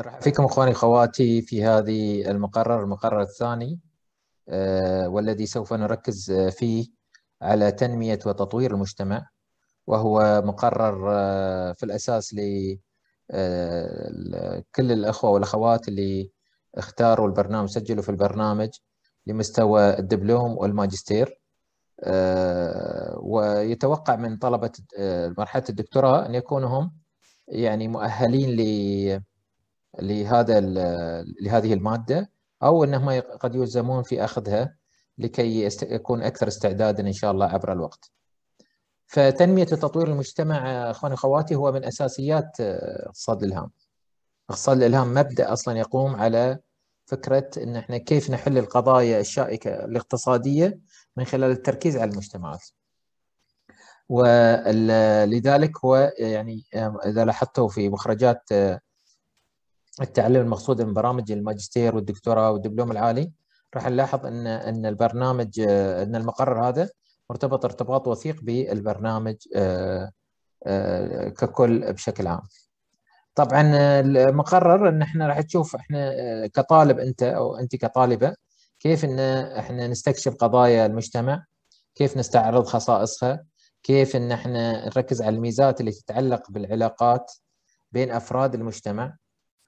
مرحبا فيكم اخواني اخواتي في هذه المقرر المقرر الثاني آه، والذي سوف نركز آه، فيه على تنميه وتطوير المجتمع وهو مقرر آه، في الاساس لكل الاخوه والاخوات اللي اختاروا البرنامج سجلوا في البرنامج لمستوى الدبلوم والماجستير ويتوقع من طلبه مرحله الدكتوراه ان يكونوا هم يعني مؤهلين ل لهذا لهذه الماده او انهم قد يلزمون في اخذها لكي يكون اكثر استعدادا ان شاء الله عبر الوقت. فتنميه وتطوير المجتمع اخواني اخواتي هو من اساسيات آه، اقتصاد الالهام. اقتصاد الالهام مبدا اصلا يقوم على فكره ان احنا كيف نحل القضايا الشائكه الاقتصاديه من خلال التركيز على المجتمعات. ولذلك هو يعني آه، اذا لاحظتوا في مخرجات آه، التعليم المقصود من برامج الماجستير والدكتوراه والدبلوم العالي راح نلاحظ ان ان البرنامج ان المقرر هذا مرتبط ارتباط وثيق بالبرنامج آه، آه، ككل بشكل عام. طبعا المقرر ان احنا راح تشوف احنا آه، كطالب انت او انت كطالبه كيف ان احنا نستكشف قضايا المجتمع كيف نستعرض خصائصها كيف ان احنا نركز على الميزات اللي تتعلق بالعلاقات بين افراد المجتمع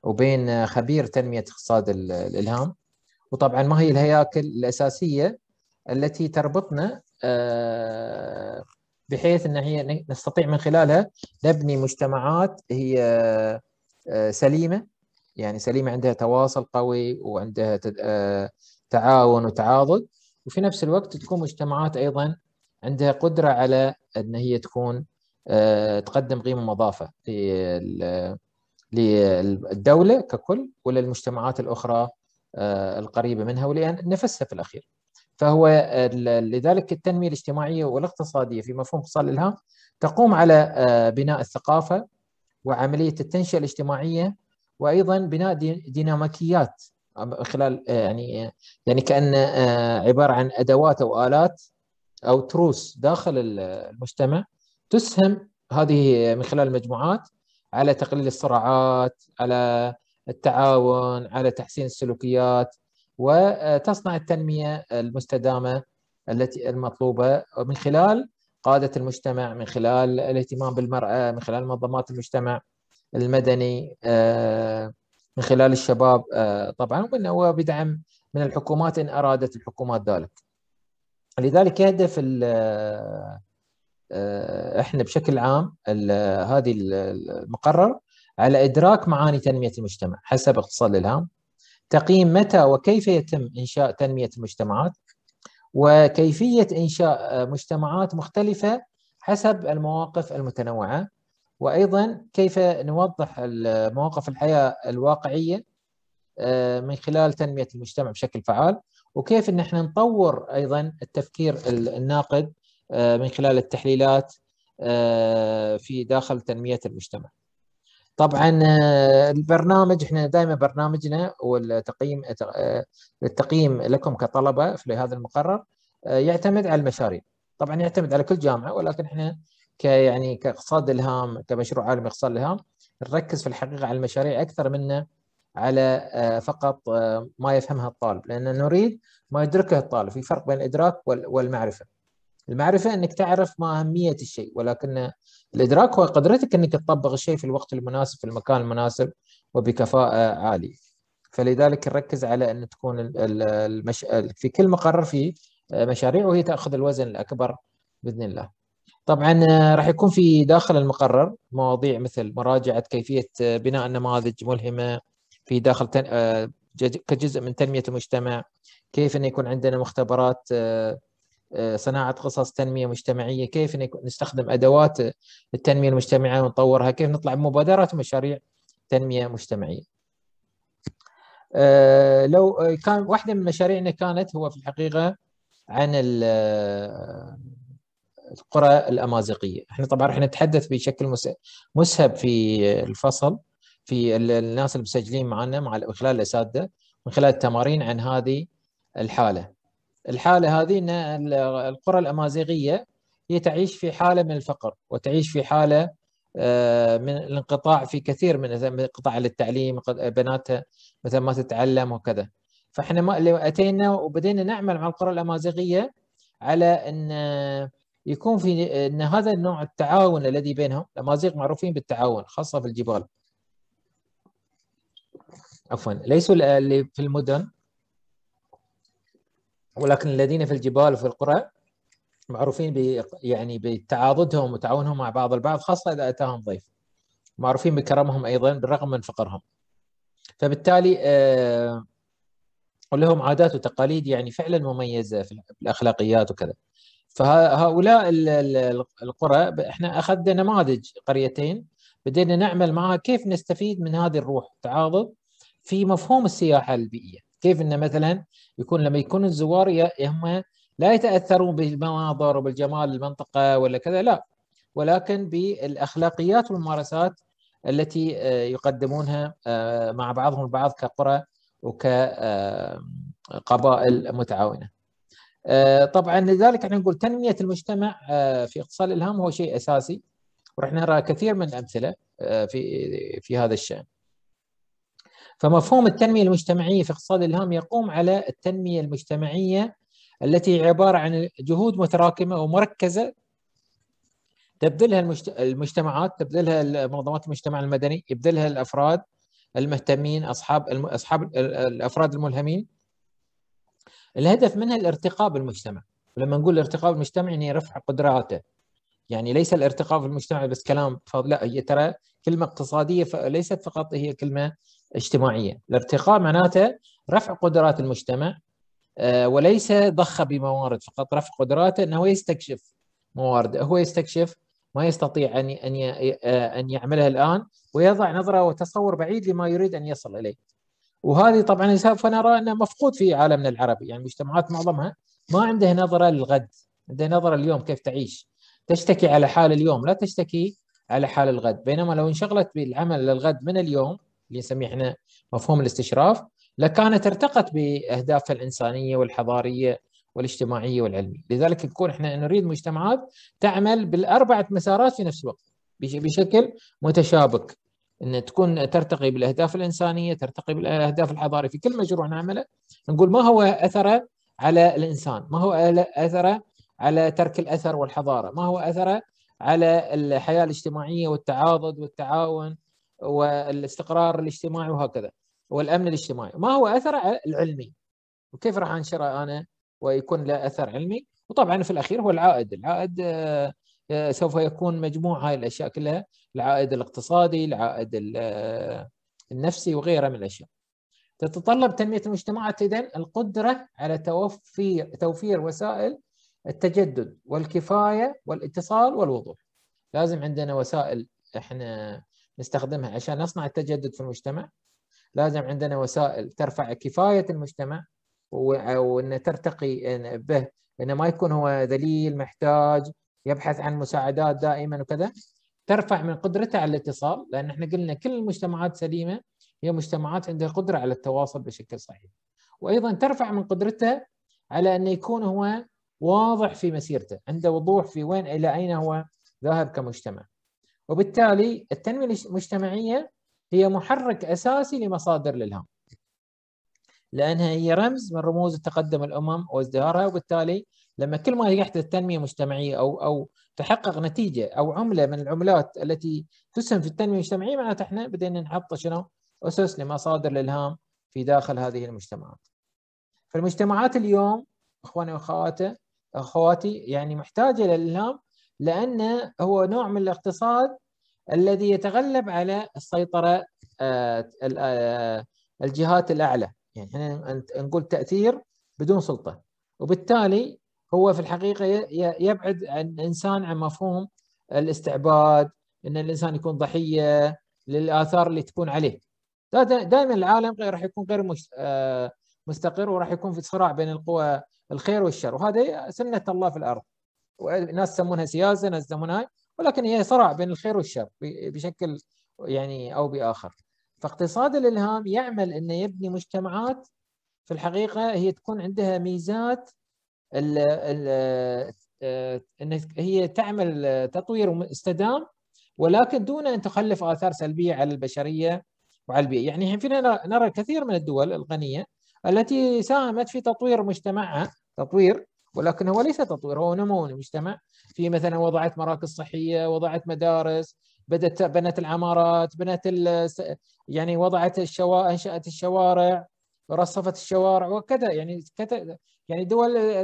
وبين خبير تنميه اقتصاد الالهام وطبعا ما هي الهياكل الاساسيه التي تربطنا آه، بحيث ان هي نستطيع من خلالها نبني مجتمعات هي آه، سليمه يعني سليمه عندها تواصل قوي وعندها آه، تعاون وتعاضد وفي نفس الوقت تكون مجتمعات ايضا عندها قدره على ان هي تكون تقدم قيمه مضافه في للدولة ككل وللمجتمعات الأخرى آه، القريبة منها ولأن نفسها في الأخير فهو آه، لذلك التنمية الاجتماعية والاقتصادية في مفهوم اقتصاد الإلهام تقوم على آه، بناء الثقافة وعملية التنشئة الاجتماعية وأيضا بناء ديناميكيات خلال يعني يعني كأن عبارة عن أدوات أو آلات أو تروس داخل المجتمع تسهم هذه من خلال المجموعات على تقليل الصراعات على التعاون على تحسين السلوكيات وتصنع التنميه المستدامه التي المطلوبه من خلال قاده المجتمع من خلال الاهتمام بالمراه من خلال منظمات المجتمع المدني آه، من خلال الشباب آه، طبعا وبدعم من الحكومات ان ارادت الحكومات ذلك. لذلك يهدف آه، احنا بشكل عام هذه المقرر على ادراك معاني تنميه المجتمع حسب اقتصاد الالهام تقييم متى وكيف يتم انشاء تنميه المجتمعات وكيفيه انشاء مجتمعات مختلفه حسب المواقف المتنوعه وايضا كيف نوضح مواقف الحياه الواقعيه آه، من خلال تنميه المجتمع بشكل فعال وكيف ان احنا نطور ايضا التفكير الناقد آه، من خلال التحليلات آه، في داخل تنميه المجتمع. طبعا آه، البرنامج احنا دائما برنامجنا والتقييم التقييم لكم كطلبه في هذا المقرر يعتمد على المشاريع. طبعا يعتمد على كل جامعه ولكن احنا كيعني كاقتصاد الهام كمشروع عالمي اقتصاد الهام نركز في الحقيقه على المشاريع اكثر منه على فقط ما يفهمها الطالب لان نريد ما يدركه الطالب في فرق بين الادراك والمعرفه المعرفة أنك تعرف ما أهمية الشيء ولكن الإدراك هو قدرتك أنك تطبق الشيء في الوقت المناسب في المكان المناسب وبكفاءة عالية فلذلك نركز على أن تكون المش... في كل مقرر في آه، مشاريع وهي تأخذ الوزن الأكبر بإذن الله طبعا آه، راح يكون في داخل المقرر مواضيع مثل مراجعة كيفية آه، بناء النماذج ملهمة في داخل تن... كجزء من تنمية المجتمع كيف أن يكون عندنا مختبرات آه، صناعه قصص تنميه مجتمعيه كيف نستخدم ادوات التنميه المجتمعيه ونطورها كيف نطلع بمبادرات ومشاريع تنميه مجتمعيه آه، لو كان واحده من مشاريعنا كانت هو في الحقيقه عن آه، القرى الامازيغيه احنا طبعا راح نتحدث بشكل مسهب في الفصل في الناس المسجلين معنا مع خلال الاساتذه من خلال التمارين عن هذه الحاله الحاله هذه ان القرى الامازيغيه هي تعيش في حاله من الفقر وتعيش في حاله آه، من الانقطاع في كثير من قطاع للتعليم بناتها مثلا ما تتعلم وكذا فاحنا ما اتينا وبدينا نعمل مع القرى الامازيغيه على ان آه، يكون في ان هذا النوع التعاون الذي بينهم الامازيغ معروفين بالتعاون خاصه في الجبال عفوا ليسوا اللي في المدن ولكن الذين في الجبال وفي القرى معروفين يعني بتعاضدهم وتعاونهم مع بعض البعض خاصه اذا اتاهم ضيف. معروفين بكرمهم ايضا بالرغم من فقرهم. فبالتالي ولهم آه، لهم عادات وتقاليد يعني فعلا مميزه في الاخلاقيات وكذا. فهؤلاء القرى احنا اخذنا نماذج قريتين بدينا نعمل معها كيف نستفيد من هذه الروح التعاضد في مفهوم السياحه البيئيه. كيف أن مثلا يكون لما يكون الزوار هم لا يتأثرون بالمناظر وبالجمال المنطقة ولا كذا لا ولكن بالأخلاقيات والممارسات التي آه، يقدمونها آه، مع بعضهم البعض كقرى وكقبائل آه، متعاونة طبعا لذلك احنا نقول تنمية المجتمع في اقتصاد الإلهام هو شيء أساسي ورح نرى كثير من الأمثلة في في هذا الشأن فمفهوم التنميه المجتمعيه في اقتصاد الهام يقوم على التنميه المجتمعيه التي عباره عن جهود متراكمه ومركزه تبذلها المجتمعات تبذلها منظمات المجتمع المدني يبذلها الافراد المهتمين اصحاب اصحاب الافراد الملهمين الهدف منها الارتقاء بالمجتمع ولما نقول ارتقاء بالمجتمع يعني رفع قدراته يعني ليس الارتقاء في المجتمع بس كلام فاضي لا هي ترى كلمه اقتصاديه ليست فقط هي كلمه اجتماعيه، الارتقاء معناته رفع قدرات المجتمع آه، وليس ضخ بموارد فقط، رفع قدراته انه يستكشف موارده، هو يستكشف ما يستطيع ان ان آه، ان يعملها الان ويضع نظره وتصور بعيد لما يريد ان يصل اليه. وهذه طبعا سوف نرى انه مفقود في عالمنا العربي، يعني مجتمعات معظمها ما عنده نظره للغد، عنده نظره اليوم كيف تعيش. تشتكي على حال اليوم لا تشتكي على حال الغد، بينما لو انشغلت بالعمل للغد من اليوم اللي نسميه احنا مفهوم الاستشراف لكانت ارتقت باهدافها الانسانيه والحضاريه والاجتماعيه والعلميه، لذلك نكون احنا نريد مجتمعات تعمل بالاربعه مسارات في نفس الوقت بشكل متشابك ان تكون ترتقي بالاهداف الانسانيه، ترتقي بالاهداف الحضاريه في كل مشروع نعمله، نقول ما هو اثره على الانسان؟ ما هو اثره على ترك الاثر والحضاره؟ ما هو اثره على الحياه الاجتماعيه والتعاضد والتعاون والاستقرار الاجتماعي وهكذا والامن الاجتماعي ما هو اثره العلمي وكيف راح انشره انا ويكون له اثر علمي وطبعا في الاخير هو العائد العائد آه، آه، سوف يكون مجموع هاي الاشياء كلها العائد الاقتصادي العائد آه، النفسي وغيره من الاشياء تتطلب تنميه المجتمعات اذا القدره على توفير توفير وسائل التجدد والكفايه والاتصال والوضوح لازم عندنا وسائل احنا نستخدمها عشان نصنع التجدد في المجتمع لازم عندنا وسائل ترفع كفايه المجتمع وان ترتقي به انه ما يكون هو ذليل محتاج يبحث عن مساعدات دائما وكذا ترفع من قدرته على الاتصال لان احنا قلنا كل المجتمعات سليمه هي مجتمعات عندها قدره على التواصل بشكل صحيح وايضا ترفع من قدرته على انه يكون هو واضح في مسيرته عنده وضوح في وين الى اين هو ذاهب كمجتمع وبالتالي التنميه المجتمعيه هي محرك اساسي لمصادر الالهام لانها هي رمز من رموز تقدم الامم وازدهارها وبالتالي لما كل ما يحدث تنميه مجتمعيه او او تحقق نتيجه او عمله من العملات التي تسهم في التنميه المجتمعيه معناته احنا بدينا نحط شنو اسس لمصادر الالهام في داخل هذه المجتمعات. فالمجتمعات اليوم اخواني وأخواتي اخواتي يعني محتاجه للالهام لأن هو نوع من الاقتصاد الذي يتغلب على السيطرة آه، آه، الجهات الأعلى يعني احنا نقول تأثير بدون سلطة وبالتالي هو في الحقيقة يبعد عن الإنسان عن مفهوم الاستعباد أن الإنسان يكون ضحية للآثار اللي تكون عليه دائما العالم راح يكون غير آه، مستقر وراح يكون في صراع بين القوى الخير والشر وهذا سنة الله في الأرض وناس يسمونها سياسه ناس يسمونها هاي ولكن هي صراع بين الخير والشر بشكل يعني او باخر فاقتصاد الالهام يعمل انه يبني مجتمعات في الحقيقه هي تكون عندها ميزات ال ال آه، ان هي تعمل تطوير مستدام ولكن دون ان تخلف اثار سلبيه على البشريه وعلى البيئه، يعني فينا نرى كثير من الدول الغنيه التي ساهمت في تطوير مجتمعها تطوير ولكن هو ليس تطوير هو نمو المجتمع في مثلا وضعت مراكز صحيه وضعت مدارس بدات بنت العمارات بنت يعني وضعت الشوارع انشات الشوارع رصفت الشوارع وكذا يعني كذا يعني دول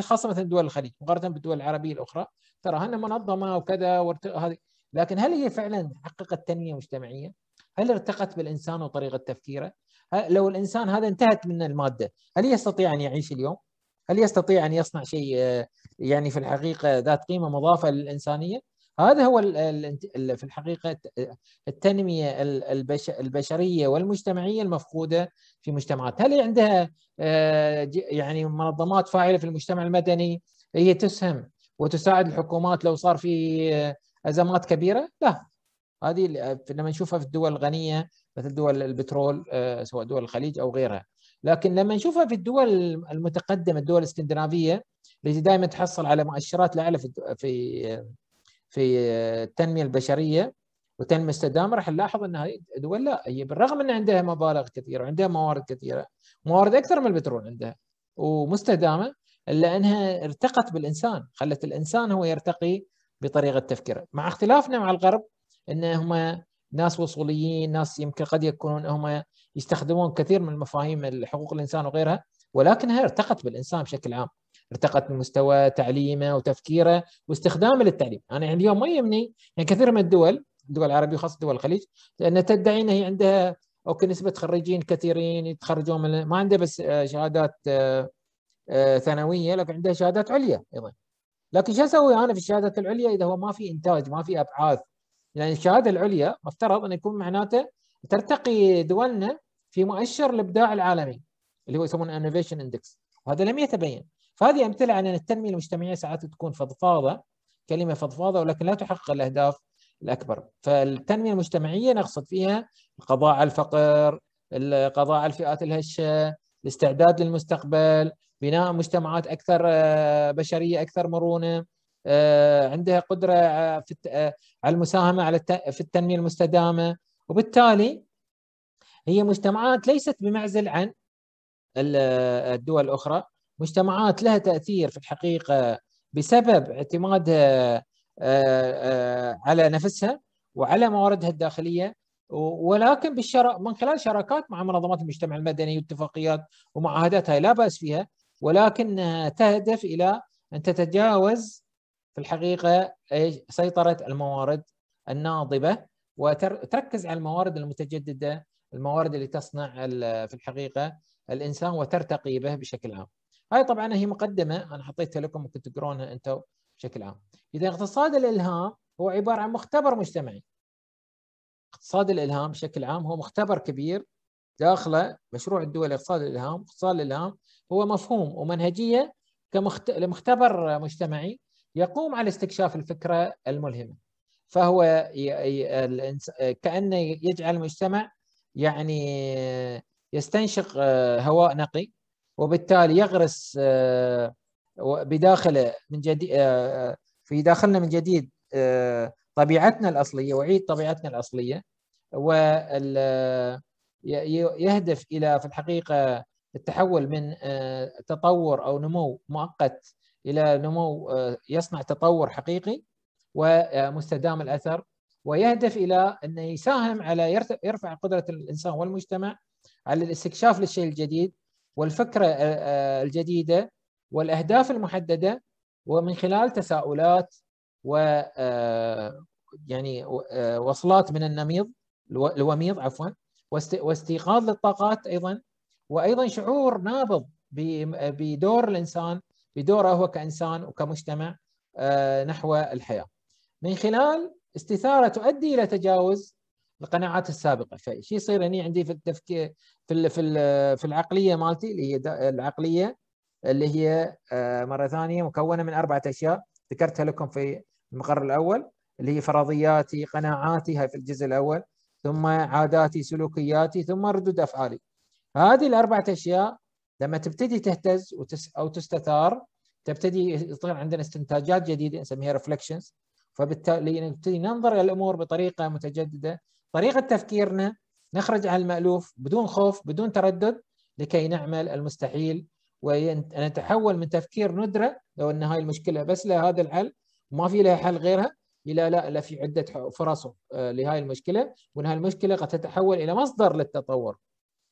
خاصه مثلا دول الخليج مقارنه بالدول العربيه الاخرى ترى هن منظمه وكذا هذه لكن هل هي فعلا حققت تنميه مجتمعيه؟ هل ارتقت بالانسان وطريقه تفكيره؟ لو الانسان هذا انتهت من الماده هل يستطيع ان يعيش اليوم؟ هل يستطيع ان يصنع شيء آه، يعني في الحقيقه ذات قيمه مضافه للانسانيه؟ هذا هو في الحقيقه آه، التنميه البشريه والمجتمعيه المفقوده في مجتمعات، هل عندها آه، يعني منظمات فاعله في المجتمع المدني هي تسهم وتساعد الحكومات لو صار في ازمات كبيره؟ لا هذه لما نشوفها في الدول الغنيه مثل دول البترول سواء دول الخليج او غيرها لكن لما نشوفها في الدول المتقدمه الدول الاسكندنافيه اللي دائما تحصل على مؤشرات الاعلى في في في التنميه البشريه وتنميه مستدامه راح نلاحظ انها دول لا هي بالرغم ان عندها مبالغ كثيره وعندها موارد كثيره موارد اكثر من البترول عندها ومستدامه الا انها ارتقت بالانسان خلت الانسان هو يرتقي بطريقه تفكيره مع اختلافنا مع الغرب ان هم ناس وصوليين ناس يمكن قد يكونون هم يستخدمون كثير من مفاهيم حقوق الانسان وغيرها ولكنها ارتقت بالانسان بشكل عام ارتقت من مستوى تعليمه وتفكيره واستخدامه للتعليم انا يعني اليوم ما يهمني يعني كثير من الدول الدول العربيه وخاصه دول الخليج لان تدعي ان هي عندها اوكي نسبه خريجين كثيرين يتخرجون من ما عنده بس آه، شهادات آه، آه، ثانويه لكن عندها شهادات عليا ايضا لكن شو اسوي انا في الشهادات العليا اذا هو ما في انتاج ما في ابحاث يعني الشهاده العليا مفترض انه يكون معناته ترتقي دولنا في مؤشر الابداع العالمي اللي هو يسمونه انوفيشن اندكس وهذا لم يتبين فهذه امثله عن ان التنميه المجتمعيه ساعات تكون فضفاضه كلمه فضفاضه ولكن لا تحقق الاهداف الاكبر فالتنميه المجتمعيه نقصد فيها القضاء على الفقر القضاء على الفئات الهشه الاستعداد للمستقبل بناء مجتمعات اكثر آه، بشريه اكثر مرونه آه، عندها قدره آه، في آه، على المساهمه على في التنميه المستدامه وبالتالي هي مجتمعات ليست بمعزل عن الدول الاخرى مجتمعات لها تاثير في الحقيقه بسبب اعتمادها على نفسها وعلى مواردها الداخليه ولكن بالشرا من خلال شراكات مع منظمات المجتمع المدني واتفاقيات ومعاهدات هاي لا باس فيها ولكنها تهدف الى ان تتجاوز في الحقيقه ايش سيطره الموارد الناضبه وتركز على الموارد المتجدده الموارد اللي تصنع في الحقيقه الانسان وترتقي به بشكل عام. هاي طبعا هي مقدمه انا حطيتها لكم ممكن تقرونها انتم بشكل عام. اذا اقتصاد الالهام هو عباره عن مختبر مجتمعي. اقتصاد الالهام بشكل عام هو مختبر كبير داخله مشروع الدول اقتصاد الالهام، اقتصاد الالهام هو مفهوم ومنهجيه لمختبر مجتمعي يقوم على استكشاف الفكره الملهمه فهو كانه يجعل المجتمع يعني يستنشق آه، هواء نقي وبالتالي يغرس آه، بداخله من جديد آه، في داخلنا من جديد طبيعتنا الاصليه وعيد طبيعتنا الاصليه ويهدف الى في الحقيقه التحول من تطور او نمو مؤقت الى نمو آه، يصنع تطور حقيقي ومستدام الاثر ويهدف الى انه يساهم على يرفع قدره الانسان والمجتمع على الاستكشاف للشيء الجديد والفكره آه، آه، الجديده والاهداف المحدده ومن خلال تساؤلات و يعني وصلات من النميض الوميض عفوا واستيقاظ للطاقات ايضا وايضا شعور نابض بدور الانسان بدوره هو كإنسان وكمجتمع آه، نحو الحياة من خلال استثارة تؤدي إلى تجاوز القناعات السابقة فشي يصير هني عندي في التفكير في في في العقلية مالتي اللي هي العقلية اللي هي آه، مرة ثانية مكونة من أربعة أشياء ذكرتها لكم في المقر الأول اللي هي فرضياتي قناعاتي هاي في الجزء الأول ثم عاداتي سلوكياتي ثم ردود أفعالي هذه الأربعة أشياء لما تبتدي تهتز وتس او تستثار تبتدي يصير عندنا استنتاجات جديده نسميها ريفلكشنز فبالتالي نبتدي ننظر الى الامور بطريقه متجدده طريقه تفكيرنا نخرج عن المالوف بدون خوف بدون تردد لكي نعمل المستحيل ونتحول من تفكير ندره لو ان هاي المشكله بس لها هذا الحل وما في لها حل غيرها الى لا لا في عده فرص آه، لهذه المشكله وان هاي المشكله قد تتحول الى مصدر للتطور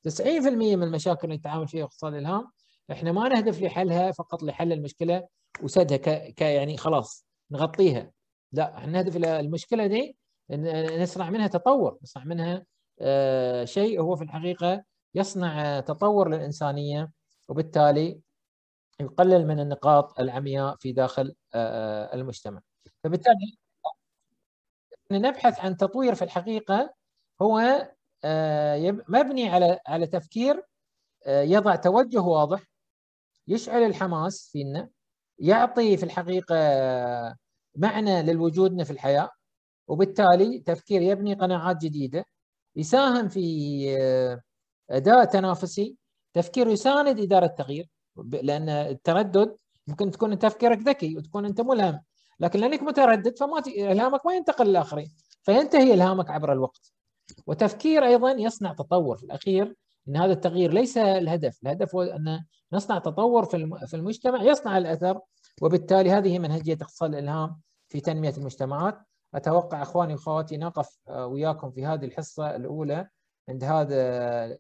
90% من المشاكل اللي نتعامل فيها اقتصاد الالهام احنا ما نهدف لحلها فقط لحل المشكله وسدها ك... ك يعني خلاص نغطيها لا احنا نهدف الى المشكله دي نصنع منها تطور نصنع منها آه شيء هو في الحقيقه يصنع تطور للانسانيه وبالتالي يقلل من النقاط العمياء في داخل آه, آه، المجتمع فبالتالي نبحث عن تطوير في الحقيقه هو آه، مبني على على تفكير آه، يضع توجه واضح يشعل الحماس فينا يعطي في الحقيقه معنى لوجودنا في الحياه وبالتالي تفكير يبني قناعات جديده يساهم في آه، اداء تنافسي تفكير يساند اداره التغيير لان التردد ممكن تكون تفكيرك ذكي وتكون انت ملهم لكن لانك متردد فما الهامك ما ينتقل للاخرين فينتهي الهامك عبر الوقت وتفكير ايضا يصنع تطور في الاخير ان هذا التغيير ليس الهدف، الهدف هو ان نصنع تطور في المجتمع يصنع الاثر وبالتالي هذه منهجيه اقتصاد الالهام في تنميه المجتمعات. اتوقع اخواني واخواتي نقف آه، وياكم في هذه الحصه الاولى عند هذا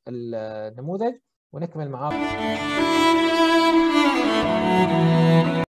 النموذج ونكمل معاكم.